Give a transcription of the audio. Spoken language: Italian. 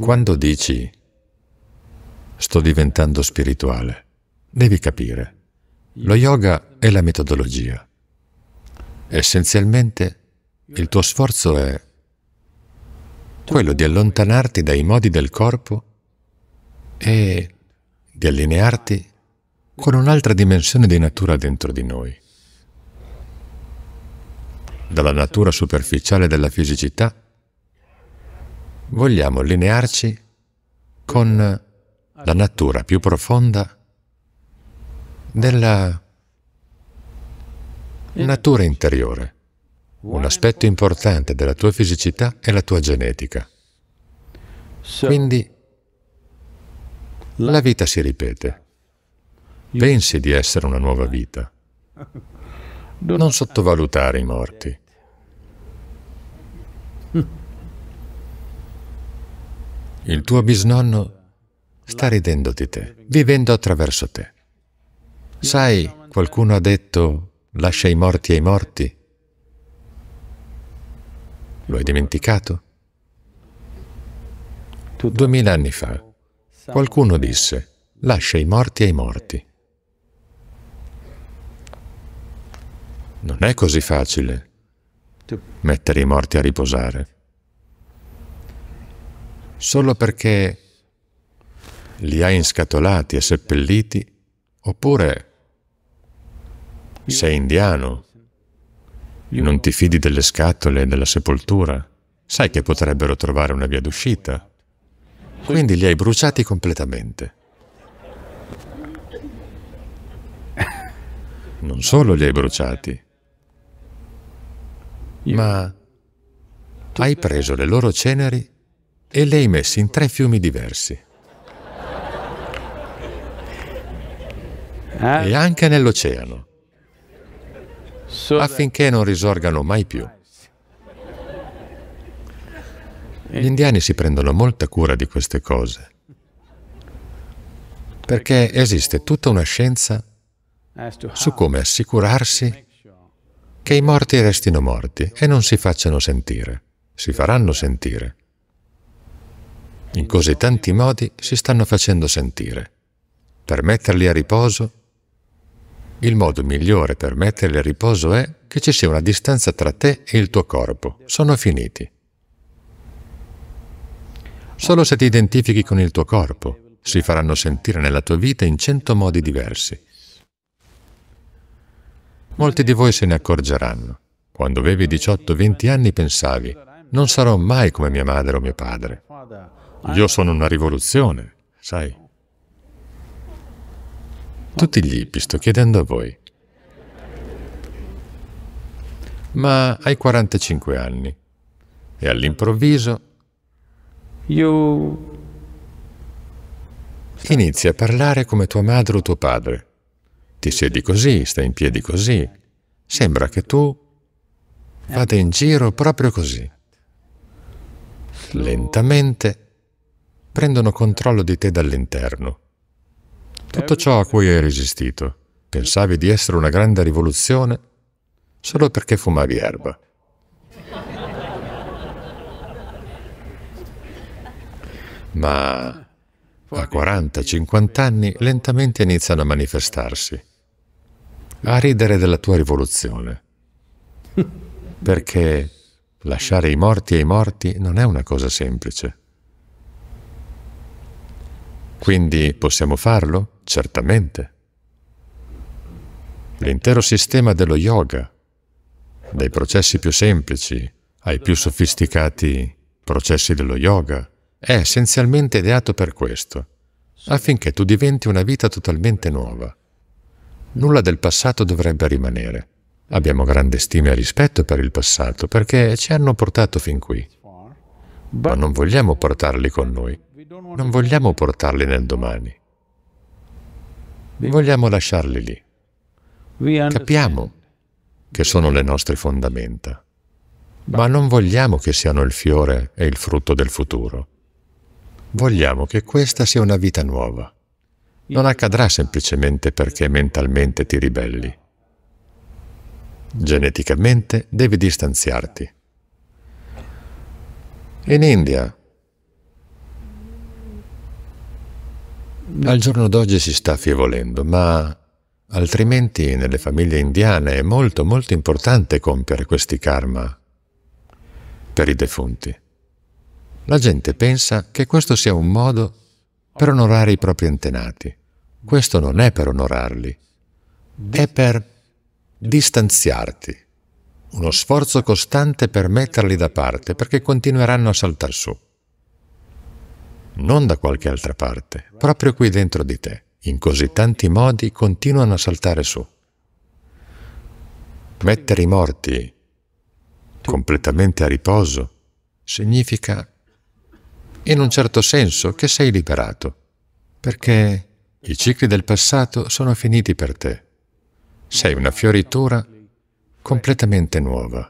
Quando dici sto diventando spirituale, devi capire, lo yoga è la metodologia. Essenzialmente il tuo sforzo è quello di allontanarti dai modi del corpo e di allinearti con un'altra dimensione di natura dentro di noi, dalla natura superficiale della fisicità vogliamo allinearci con la natura più profonda della natura interiore. Un aspetto importante della tua fisicità è la tua genetica. Quindi la vita si ripete. Pensi di essere una nuova vita. Non sottovalutare i morti. Il tuo bisnonno sta ridendo di te, vivendo attraverso te. Sai, qualcuno ha detto lascia i morti ai morti. Lo hai dimenticato? Duemila anni fa qualcuno disse lascia i morti ai morti. Non è così facile mettere i morti a riposare solo perché li hai inscatolati e seppelliti, oppure sei indiano, non ti fidi delle scatole e della sepoltura, sai che potrebbero trovare una via d'uscita. Quindi li hai bruciati completamente. Non solo li hai bruciati, ma hai preso le loro ceneri e li hai messi in tre fiumi diversi. Eh? E anche nell'oceano, affinché non risorgano mai più. Gli indiani si prendono molta cura di queste cose, perché esiste tutta una scienza su come assicurarsi che i morti restino morti e non si facciano sentire. Si faranno sentire in così tanti modi si stanno facendo sentire. Per metterli a riposo, il modo migliore per metterli a riposo è che ci sia una distanza tra te e il tuo corpo. Sono finiti. Solo se ti identifichi con il tuo corpo, si faranno sentire nella tua vita in cento modi diversi. Molti di voi se ne accorgeranno. Quando avevi 18-20 anni pensavi, non sarò mai come mia madre o mio padre. Eh? Io sono una rivoluzione, sai. Tutti gli hippie, sto chiedendo a voi. Ma hai 45 anni e all'improvviso io... Inizi a parlare come tua madre o tuo padre. Ti siedi così, stai in piedi così. Sembra che tu vada in giro proprio così. Lentamente prendono controllo di te dall'interno. Tutto ciò a cui hai resistito, pensavi di essere una grande rivoluzione solo perché fumavi erba. Ma a 40-50 anni lentamente iniziano a manifestarsi, a ridere della tua rivoluzione. Perché lasciare i morti ai morti non è una cosa semplice. Quindi possiamo farlo? Certamente. L'intero sistema dello yoga, dai processi più semplici ai più sofisticati processi dello yoga, è essenzialmente ideato per questo, affinché tu diventi una vita totalmente nuova. Nulla del passato dovrebbe rimanere. Abbiamo grande stima e rispetto per il passato perché ci hanno portato fin qui, ma non vogliamo portarli con noi. Non vogliamo portarli nel domani. Vogliamo lasciarli lì. Capiamo che sono le nostre fondamenta, ma non vogliamo che siano il fiore e il frutto del futuro. Vogliamo che questa sia una vita nuova. Non accadrà semplicemente perché mentalmente ti ribelli. Geneticamente devi distanziarti. In India Al giorno d'oggi si sta affievolendo, ma altrimenti nelle famiglie indiane è molto molto importante compiere questi karma per i defunti. La gente pensa che questo sia un modo per onorare i propri antenati. Questo non è per onorarli, è per distanziarti. Uno sforzo costante per metterli da parte, perché continueranno a saltar su non da qualche altra parte, proprio qui dentro di te. In così tanti modi continuano a saltare su. Mettere i morti completamente a riposo significa, in un certo senso, che sei liberato, perché i cicli del passato sono finiti per te. Sei una fioritura completamente nuova.